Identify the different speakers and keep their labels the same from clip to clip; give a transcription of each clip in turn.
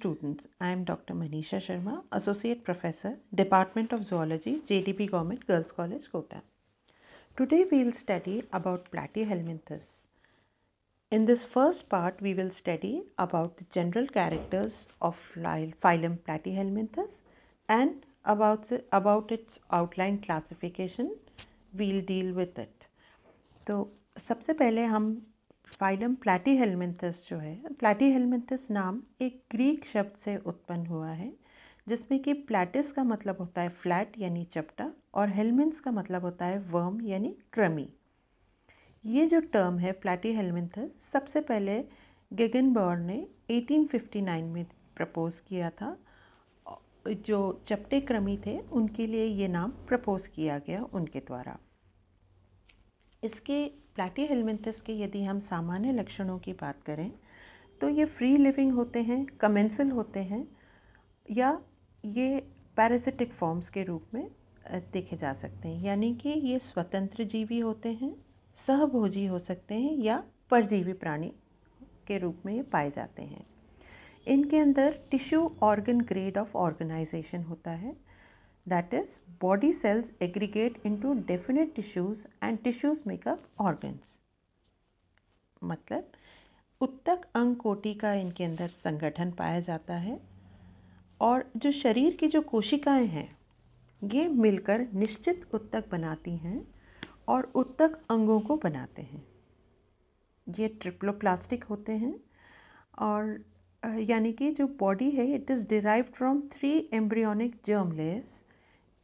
Speaker 1: students, I am Dr. Manisha Sharma, Associate Professor, Department of Zoology, JDP Government Girls College, Kota. Today we will study about Platyhelminthes. In this first part, we will study about the general characters of phylum Platyhelminthes and about, about its outline classification. We'll deal with it. So, सबसे पहले हम phylum प्लेटी helminths जो है प्लेटी helminths नाम एक Greek शब्द से उत्पन्न हुआ है जिसमें कि प्लेटिस का मतलब होता है फ्लैट यानी चपटा और हेलमिंस का मतलब होता है वर्म यानी क्रमी ये जो टर्म है प्लेटी हेलमेंथस सबसे पहले गेगन ने 1859 में प्रपोज किया था जो चपटे क्रमी थे उनके लिए ये नाम प्रपोज किया गया उनके द्वारा इसके प्लाटी हेलमेंथस के यदि हम सामान्य लक्षणों की बात करें तो ये फ्री लिविंग होते हैं कमेंसल होते हैं या ये पैरासिटिक फॉर्म्स के रूप में देखे जा सकते हैं यानी कि ये स्वतंत्र जीवी होते हैं सहभोजी हो सकते हैं या परजीवी प्राणी के रूप में ये पाए जाते हैं इनके अंदर tissue organ grade of organisation होता है that is body cells aggregate into definite tissues and tissues make up organs मतलब उत्तक अंग कोटि का इनके अंदर संगठन पाया जाता है और जो शरीर की जो कोशिकाएं हैं ये मिलकर निश्चित उत्तक बनाती हैं और उत्तक अंगों को बनाते हैं ये ट्रिप्लोप्लास्टिक होते हैं और यानी कि जो बॉडी है it is derive from three embryonic germ layers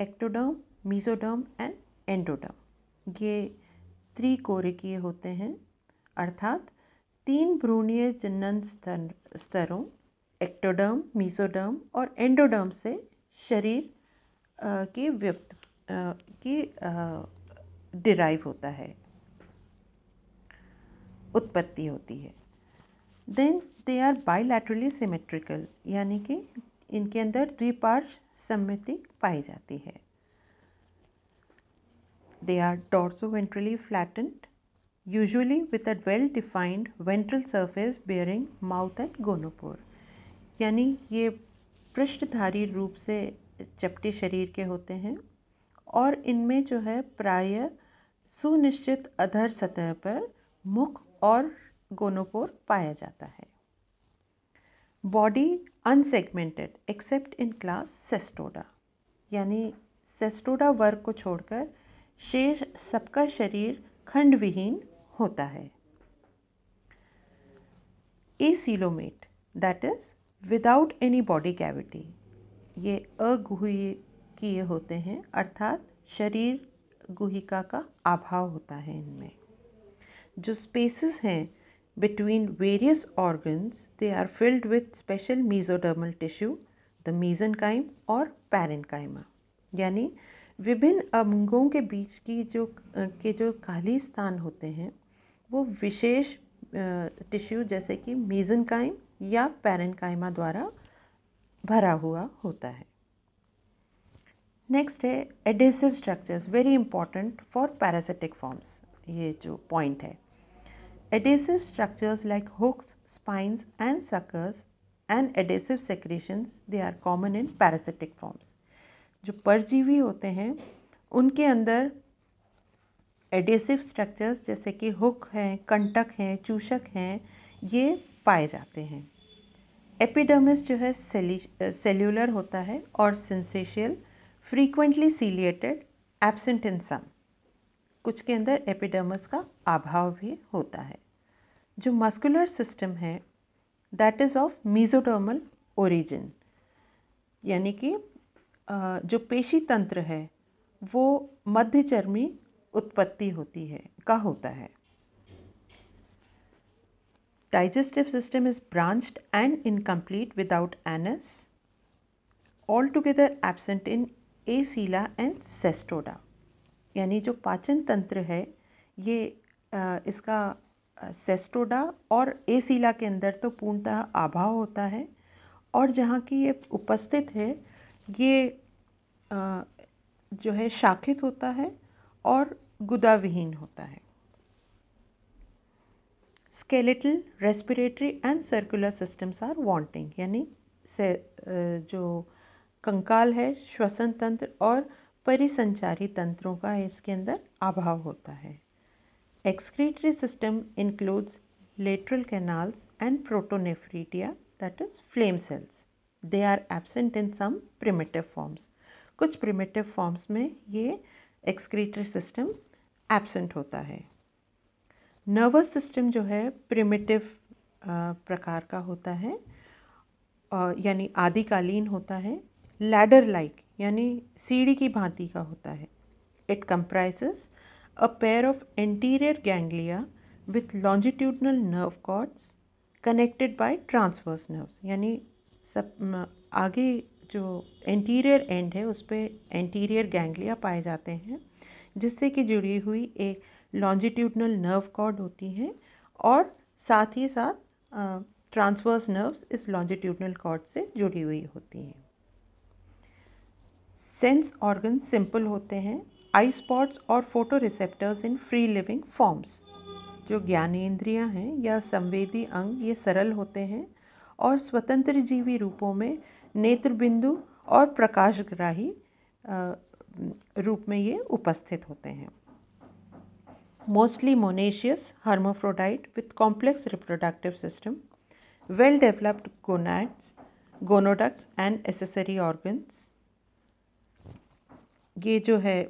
Speaker 1: ectoderm mesoderm and endoderm ये त्रिकोरिकीय होते हैं अर्थात तीन भ्रूणीय जनन स्तर स्तरों एक्टोडर्म मीजोडर्म और एंडोडर्म से शरीर के व्यक्त की डिराइव होता है उत्पत्ति होती है then they are bilaterally symmetrical यानी कि इनके अंदर द्विपार्श समृद्धि पाई जाती है they are dorso ventrally flattened usually with a well defined ventral surface bearing mouth and gonopore यानी ये पृष्ठधारी रूप से चपटे शरीर के होते हैं और इनमें जो है प्राय सुनिश्चित अधर सतह पर मुख और गोनोपोर पाया जाता है body unsegmented except in class Cestoda यानी सेस्टोडा वर्ग को छोड़कर शेष सबका शरीर खंड विहीन होता है acoelomate that is without any body cavity ये अगुही किए होते हैं अर्थात शरीर गुहिका का अभाव होता है इनमें जो स्पेसेस हैं between various organs They are filled with special mesodermal tissue, the mesenchyme और parenchyma. yani विभिन्न अंगों के बीच की जो के जो खाली स्थान होते हैं वो विशेष टिश्यू जैसे कि मेजनकाइम या पैरनकाइमा द्वारा भरा हुआ होता है नेक्स्ट है adhesive structures very important for parasitic forms ये जो पॉइंट है adhesive structures like hooks spines and suckers and adhesive secretions they are common in parasitic forms जो परजीवी होते हैं उनके अंदर एडेसिव स्ट्रक्चर्स जैसे कि हुक हैं कंटक हैं चूषक हैं ये पाए जाते हैं एपिडर्मिस जो है सेल्यूलर होता है और syncytial frequently ciliated absent in some कुछ के अंदर एपिडर्मिस का अभाव भी होता है जो मस्कुलर सिस्टम है that is of mesodermal origin यानी कि जो पेशी तंत्र है वो मध्य चर्मी उत्पत्ति होती है का होता है digestive system is branched and incomplete without anus altogether absent in Acoela and Cestoda यानी जो पाचन तंत्र है ये इसका सेस्टोडा और एसीला के अंदर तो पूर्णतः आभा होता है और जहाँ की ये उपस्थित है ये जो है शाखित होता है और गुदाविहीन होता है skeletal respiratory and circular systems are wanting यानी से जो कंकाल है श्वसन तंत्र और परिसंचारी तंत्रों का इसके अंदर अभाव होता है Excretory system includes lateral canals and protonephritia that is flame cells. They are absent in some primitive forms. kuch primitive forms mein ye excretory system absent hota hai nervous system jo hai primitive uh, prakar प्रकार का होता uh, yani adikalin hota hai ladder like yani seedhi ki bhanti ka hota hai it comprises a pair of anterior ganglia with longitudinal nerve cords connected by transverse nerves यानी सब आगे जो anterior and है उस पर anterior ganglia पाए जाते हैं जिससे कि जुड़ी हुई एक लॉन्जिट्यूडनल नर्व कॉर्ड होती है और साथ ही साथ ट्रांसवर्स नर्व्स इस लॉन्जिट्यूडनल कॉर्ड से जुड़ी हुई होती हैं सेंस ऑर्गन सिंपल होते हैं आई स्पॉट्स और photo receptors in free living forms जो ज्ञानेन्द्रियाँ हैं या संवेदी अंग ये सरल होते हैं और स्वतंत्र जीवी रूपों में नेत्र बिंदु और प्रकाशग्राही रूप में ये उपस्थित होते हैं mostly monoecious hermaphrodite with complex reproductive system well developed gonads gonoducts and accessory organs ये जो है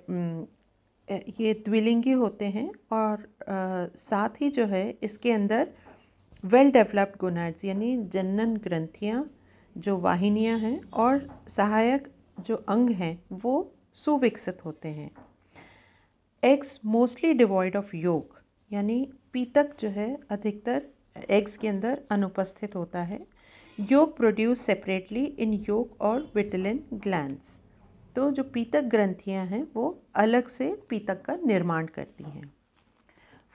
Speaker 1: ये द्विलिंगी होते हैं और साथ ही जो है इसके अंदर वेल डेवलप्ड गोनाड्स यानी जनन ग्रंथियाँ जो वाहिनियाँ हैं और सहायक जो अंग हैं वो सुविकसित होते हैं एग्स मोस्टली डिवॉइड ऑफ योग यानी पीतक जो है अधिकतर एग्स के अंदर अनुपस्थित होता है योग प्रोड्यूस सेपरेटली इन योग और विटलिन ग्लैंड्स तो जो पीतक ग्रंथियां हैं वो अलग से पीतक का निर्माण करती हैं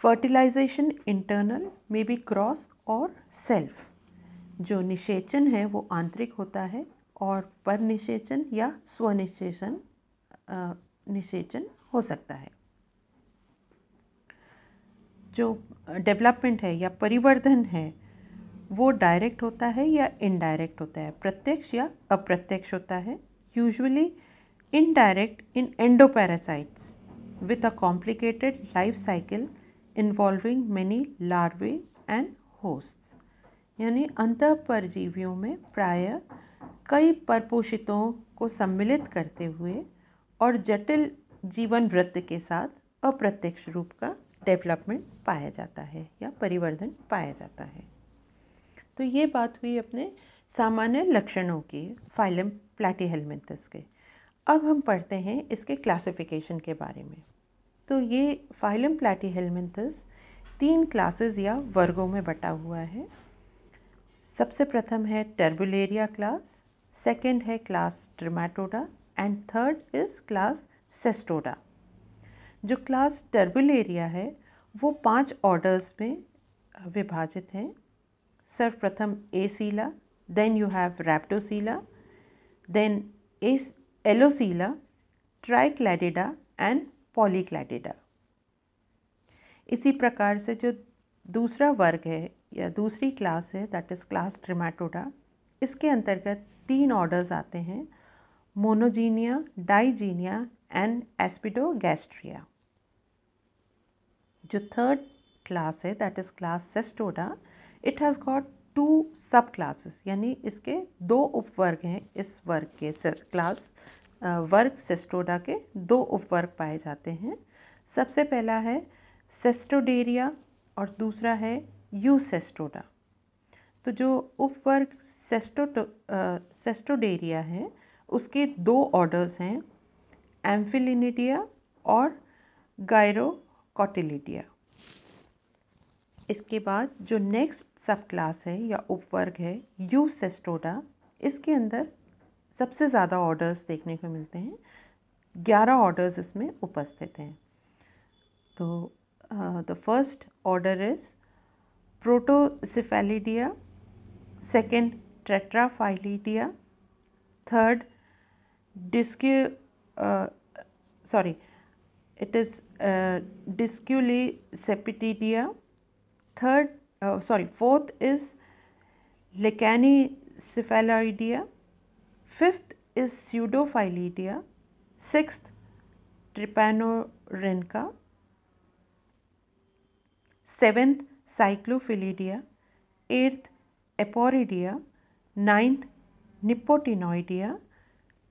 Speaker 1: fertilisation internal may be cross और सेल्फ जो निषेचन है वो आंतरिक होता है और पर निषेचन या स्वनिषेचन निषेचन हो सकता है जो डेवलपमेंट है या परिवर्धन है वो डायरेक्ट होता है या इनडायरेक्ट होता है प्रत्यक्ष या अप्रत्यक्ष होता है usually indirect in endoparasites with a complicated life cycle involving many larvae and hosts यानी अंत परजीवियों में प्राय कई परपोषितों को सम्मिलित करते हुए और जटिल जीवन वृत्त के साथ अप्रत्यक्ष रूप का डेवलपमेंट पाया जाता है या परिवर्धन पाया जाता है तो ये बात हुई अपने सामान्य लक्षणों की फाइलम प्लैटिहेलमिंथस के अब हम पढ़ते हैं इसके क्लासिफिकेशन के बारे में तो ये फाइलम प्लेटी हेलमेंथस तीन क्लासेस या वर्गों में बटा हुआ है सबसे प्रथम है टर्बुलेरिया क्लास सेकंड है class Trematoda and third is class Cestoda जो क्लास टर्बुलेरिया है वो पांच ऑर्डर्स में विभाजित हैं सर्वप्रथम Acoela then you have Rhabdocoela then a Alloeocoela Tricladida and Polycladida इसी प्रकार से जो दूसरा वर्ग है या दूसरी क्लास है दैट इज़ क्लास ट्रिमाटोडा इसके अंतर्गत तीन ऑर्डर्स आते हैं मोनोजीनिया डाइजीनिया एंड एस्पिडोगैस्ट्रिया जो थर्ड क्लास है that is class Cestoda it has got two sub classes यानी इसके दो उपवर्ग हैं इस वर्ग के क्लास वर्ग सेस्टोडा के दो उपवर्ग पाए जाते हैं सबसे पहला है सेस्टोडेरिया और दूसरा है यू सेस्टोडा तो जो उपवर्ग सेस्टो सेस्टोडेरिया है उसके दो ऑर्डर्स हैं एम्फिलिनिडिया और गायरोकॉटिलिडिया इसके बाद जो नेक्स्ट सब क्लास है या उपवर्ग है यू सेस्टोडा इसके अंदर सबसे ज़्यादा ऑर्डर्स देखने को मिलते हैं ग्यारह ऑर्डर्स इसमें उपस्थित हैं तो the first order is Proteocephalidea second Tetraphyllidea third डिस्क्यू सॉरी इट इज़ सेपिटीडिया Third, uh, sorry, fourth is Lecanicefaloidea. Fifth is Pseudophyllidea. Sixth, Trypanorhynca. Seventh, Cyclophyllidea. Eighth, Aporidea. Ninth, Nipotinoidea.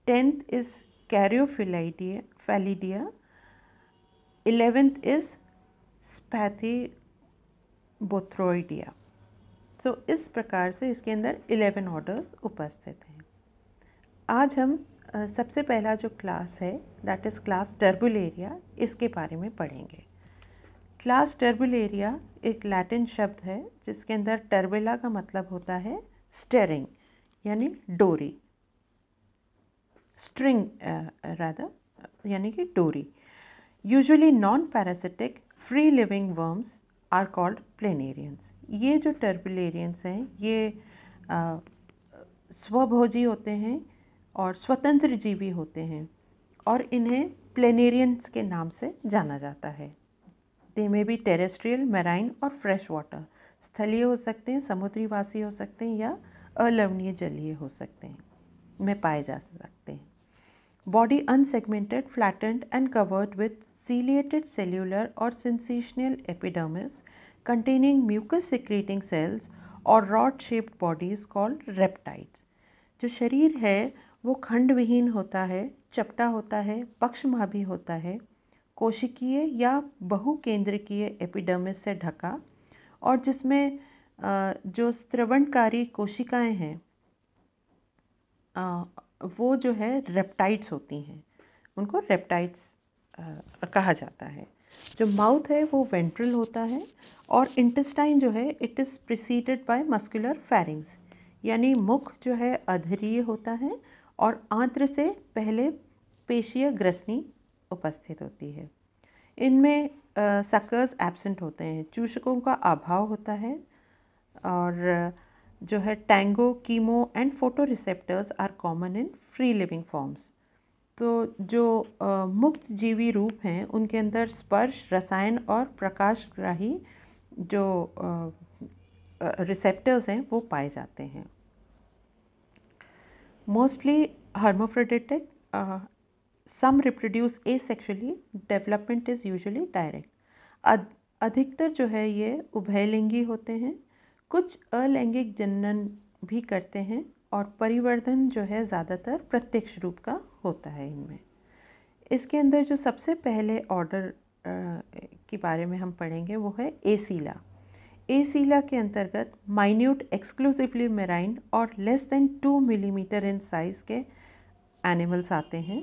Speaker 1: Tenth is Caryophyllidea. 11th is Spathi बोथ्रोइडिया so so, इस प्रकार से इसके अंदर eleven orders उपस्थित हैं आज हम सबसे पहला जो क्लास है दैट इज़ क्लास टर्बुलेरिया इसके बारे में पढ़ेंगे क्लास टर्बुलेरिया एक लैटिन शब्द है जिसके अंदर टर्बेला का मतलब होता है स्टेरिंग यानी डोरी स्ट्रिंग रादर यानी कि डोरी usually non parasitic free living worms are called planarians ये जो टर्बिलेरियंस हैं ये स्वभोजी होते हैं और स्वतंत्र जीवी होते हैं और इन्हें प्लेनेरियंस के नाम से जाना जाता है दे में भी टेरेस्ट्रियल मैराइन और फ्रेश वाटर स्थलीय हो सकते हैं समुद्रीवासी हो सकते हैं या अलवणीय जलीय हो सकते हैं में पाए जा सकते हैं body unsegmented flattened and covered with ciliated cellular और syncytial epidermis containing mucus secreting cells और rod shaped bodies called rhabdites जो शरीर है वो खंड विहीन होता है चपटा होता है पक्षमाभी होता है कोशिकीय या बहुकेंद्रकीय एपिडर्मिस से ढका और जिसमें जो स्त्रवणकारी कोशिकाएं हैं वो जो है रेप्टाइड्स होती हैं उनको रेप्टाइड्स कहा जाता है जो माउथ है वो वेंट्रल होता है और इंटेस्टाइन जो है it is preceded by muscular pharynx यानी मुख जो है अधरीय होता है और आंत्र से पहले पेशीय ग्रसनी उपस्थित होती है इनमें सकर्स एब्सेंट होते हैं चूषकों का अभाव होता है और जो है tango chemo and photo receptors are common in free living forms तो जो मुक्त जीवी रूप हैं उनके अंदर स्पर्श रसायन और प्रकाश ग्राही जो रिसेप्टर्स हैं वो पाए जाते हैं mostly hermaphroditic some reproduce asexually development is usually direct अधिकतर जो है ये उभयलिंगी होते हैं कुछ अलैंगिक जनन भी करते हैं और परिवर्धन जो है ज़्यादातर प्रत्यक्ष रूप का होता है इनमें इसके अंदर जो सबसे पहले ऑर्डर के बारे में हम पढ़ेंगे वो है ए सीला ए सीला के अंतर्गत माइन्यूट एक्सक्लूसिवली मेराइन और less than two millimetre in size के एनिमल्स आते हैं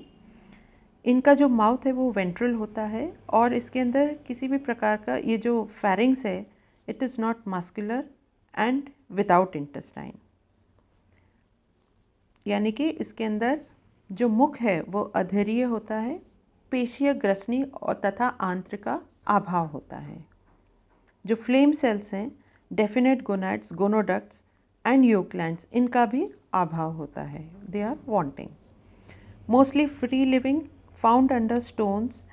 Speaker 1: इनका जो माउथ है वो वेंट्रल होता है और इसके अंदर किसी भी प्रकार का ये जो फैरिंग्स है it is not muscular and without intestine यानी कि इसके अंदर जो मुख है वो अधेरीय होता है पेशीय ग्रसनी और तथा आंत्र का अभाव होता है जो फ्लेम सेल्स हैं definite gonads gonoducts and yolk gland इनका भी अभाव होता है they are wanting mostly free living found under stones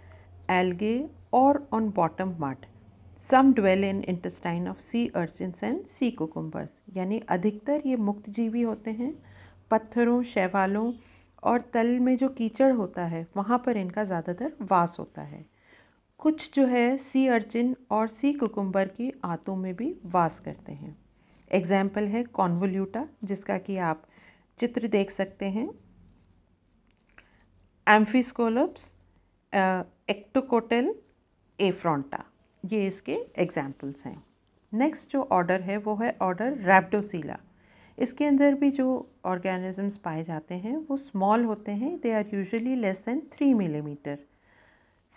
Speaker 1: algae और on bottom mud some dwell in intestine of sea urchins and sea cucumbers यानी अधिकतर ये मुक्त जीवी होते हैं पत्थरों शैवालों और तल में जो कीचड़ होता है वहाँ पर इनका ज़्यादातर वास होता है कुछ जो है सी अर्चिन और सी कुकुम्बर की आतों में भी वास करते हैं एग्जाम्पल है कॉन्वोल्यूटा जिसका कि आप चित्र देख सकते हैं एम्फिसकोलप्स एक्टोकोटेल एफ्रॉन्टा ये इसके एग्जाम्पल्स हैं नेक्स्ट जो ऑर्डर है वो है ऑर्डर रैप्डोसीला इसके अंदर भी जो ऑर्गेनिजम्स पाए जाते हैं वो स्मॉल होते हैं they are usually less than three millimetre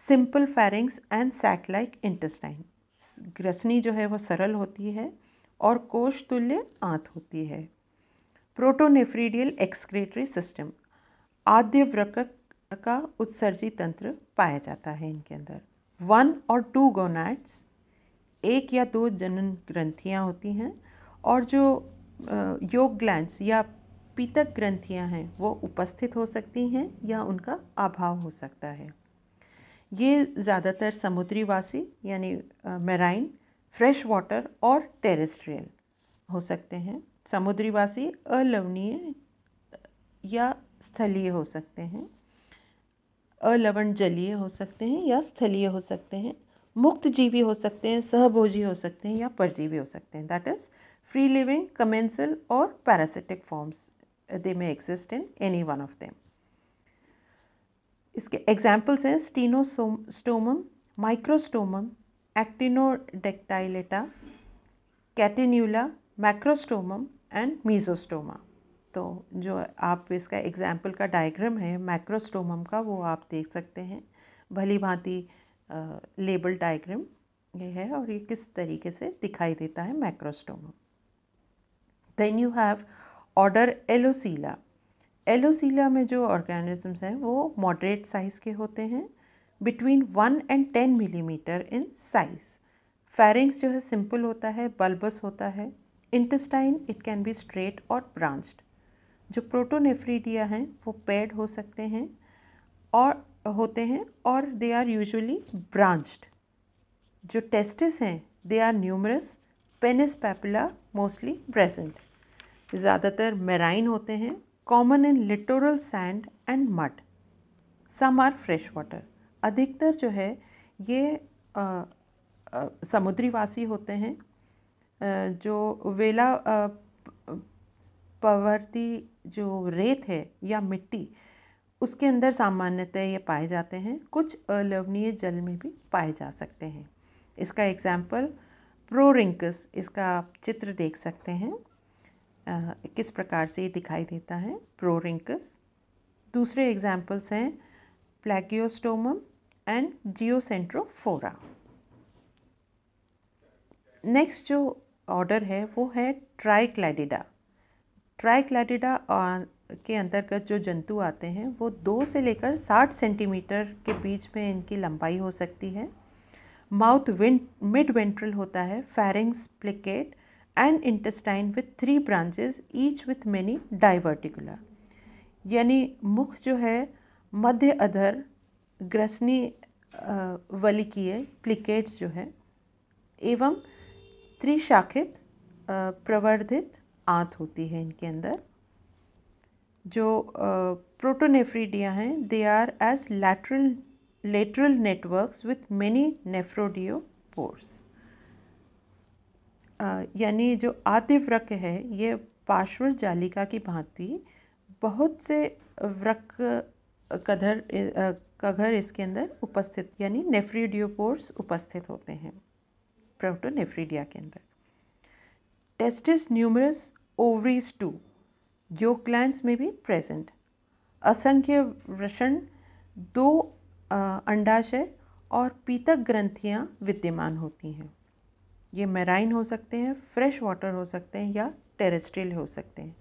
Speaker 1: simple pharynx and sac like intestine ग्रसनी जो है वो सरल होती है और कोश तुल्य आंत होती है प्रोटोनेफ्रीडियल एक्सक्रेटरी सिस्टम आद्यव्रकक का उत्सर्जी तंत्र पाया जाता है इनके अंदर वन और टू गोनाइट्स एक या दो जनन ग्रंथियाँ होती हैं और जो योग ग्लैंड या पीतक ग्रंथियां हैं वो उपस्थित हो सकती हैं या उनका अभाव हो सकता है ये ज़्यादातर समुद्री वासी यानी मेराइन फ्रेश वाटर और टेरेस्ट्रियल हो सकते हैं समुद्री वासी अलवणीय या स्थलीय हो सकते हैं अलवण जलीय हो सकते हैं या स्थलीय हो सकते हैं मुक्त जीवी हो सकते हैं सहभोजी हो सकते हैं या परजीवी हो सकते हैं that is free living commensal और parasitic forms they may exist in any one of them इसके एग्जाम्पल्स हैं स्टीनोस्टोमम माइक्रोस्टोम एक्टिनोडेक्टाइलेटा कैटिन्यूला मैक्रोस्टोमम एंड मीजोस्टोमा तो जो आप इसका एग्जाम्पल का डायग्राम है मैक्रोस्टोमम का वो आप देख सकते हैं भली भांति लेबल डायग्राम ये है और ये किस तरीके से दिखाई देता है Macrostomum then you have order Alloeocoela Alloeocoela में जो ऑर्गेनिजम्स हैं वो मॉडरेट साइज़ के होते हैं between one and ten millimetre in size pharynx जो है सिंपल होता है बल्बस होता है intestine it can be straight और ब्रांच्ड जो प्रोटोनेफ्रीडिया हैं वो पेड हो सकते हैं और होते हैं और दे आर यूजुअली ब्रांच्ड जो टेस्टिस हैं they are numerous penis papilla mostly present ज़्यादातर मेराइन होते हैं common in littoral sand and mud some are fresh water अधिकतर जो है ये आ, आ, समुद्री वासी होते हैं जो वेला पवर्ती जो रेत है या मिट्टी उसके अंदर सामान्यतः ये पाए जाते हैं कुछ अलवनीय जल में भी पाए जा सकते हैं इसका एग्जाम्पल प्रोरिंकस इसका आप चित्र देख सकते हैं किस प्रकार से ये दिखाई देता है प्रोरिंकस दूसरे एग्जाम्पल्स हैं प्लैगियोस्टोमम एंड जियोसेंट्रोफोरा नेक्स्ट जो ऑर्डर है वो है ट्राइक्लैडिडा ट्राइक्लैडिडा के अंतर्गत जो जंतु आते हैं वो दो से लेकर साठ सेंटीमीटर के बीच में इनकी लंबाई हो सकती है माउथ विंट मिड वेंट्रल होता है pharynx plicate and intestine with three branches each with many diverticula यानी मुख जो है मध्य अधर ग्रसनी वलिकीय प्लिकेट्स जो है एवं त्रिशाखित प्रवर्धित आंत होती है इनके अंदर जो प्रोटोनेफ्रीडिया हैं they are as lateral lateral networks with many nephridio pores यानी जो आदि व्रक है ये पार्श्व जालिका की भांति बहुत से व्रक कधर कघर इसके अंदर उपस्थित यानी नेफ्रीडियोपोर्स उपस्थित होते हैं नेफ्रीडिया के अंदर टेस्टिस न्यूमरस ओवरीज टू जो क्लैंड में भी प्रेजेंट असंख्य वृषण दो अंडाशय और पीतक ग्रंथियां विद्यमान होती हैं ये मेराइन हो सकते हैं फ्रेश वाटर हो सकते हैं या टेरेस्ट्रियल हो सकते हैं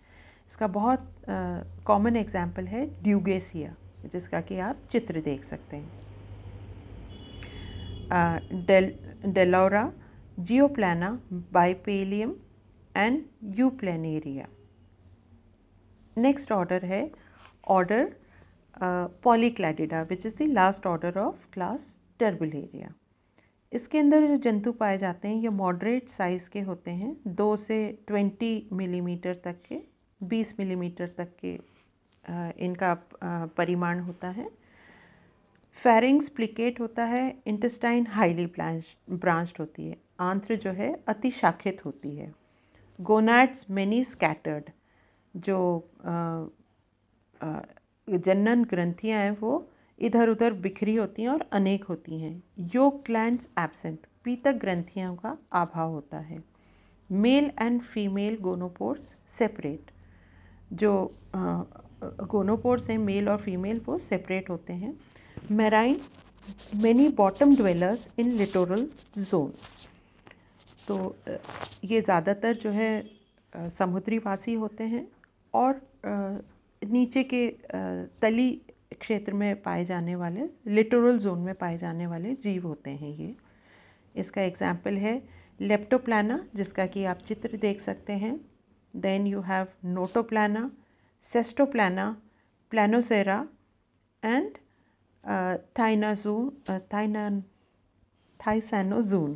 Speaker 1: इसका बहुत कॉमन एग्जाम्पल है ड्यूगेसिया जिसका कि आप चित्र देख सकते हैं डेलोरा Geoplana Bipalium and Euplanaria next order है order Polycladida which is the last order of class Turbellaria इसके अंदर जो जंतु पाए जाते हैं ये मॉडरेट साइज़ के होते हैं दो से ट्वेंटी मिलीमीटर तक के बीस मिलीमीटर तक के इनका परिमाण होता है फेरिंग्स प्लिकेट होता है इंटेस्टाइन हाईली ब्रांच्ड होती है आंत्र जो है अति शाखित होती है गोनाट्स मेनी स्कैटर्ड जो जनन ग्रंथियाँ हैं वो इधर उधर बिखरी होती हैं और अनेक होती हैं योग क्लैंड एबसेंट पीतक ग्रंथियों का अभाव होता है male and female gonopores separate जो गोनोपोर्स हैं मेल और फीमेल वो सेपरेट होते हैं marine many bottom dwellers in littoral zone तो ये ज़्यादातर जो है समुद्री वासी होते हैं और नीचे के तली क्षेत्र में पाए जाने वाले लिटोरल जोन में पाए जाने वाले जीव होते हैं ये इसका एग्जाम्पल है लेप्टोप्लाना जिसका कि आप चित्र देख सकते हैं then you have Notoplana Cestoplana Planocera and Thysanozoon थाइना thysanozone.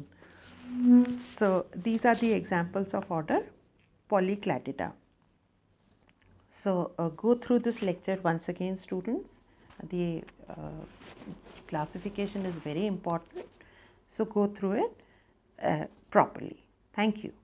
Speaker 1: So these are the examples of order Polyclatida. So go through this lecture once again students the uh, classification is very important. So, go through it uh, properly. Thank you.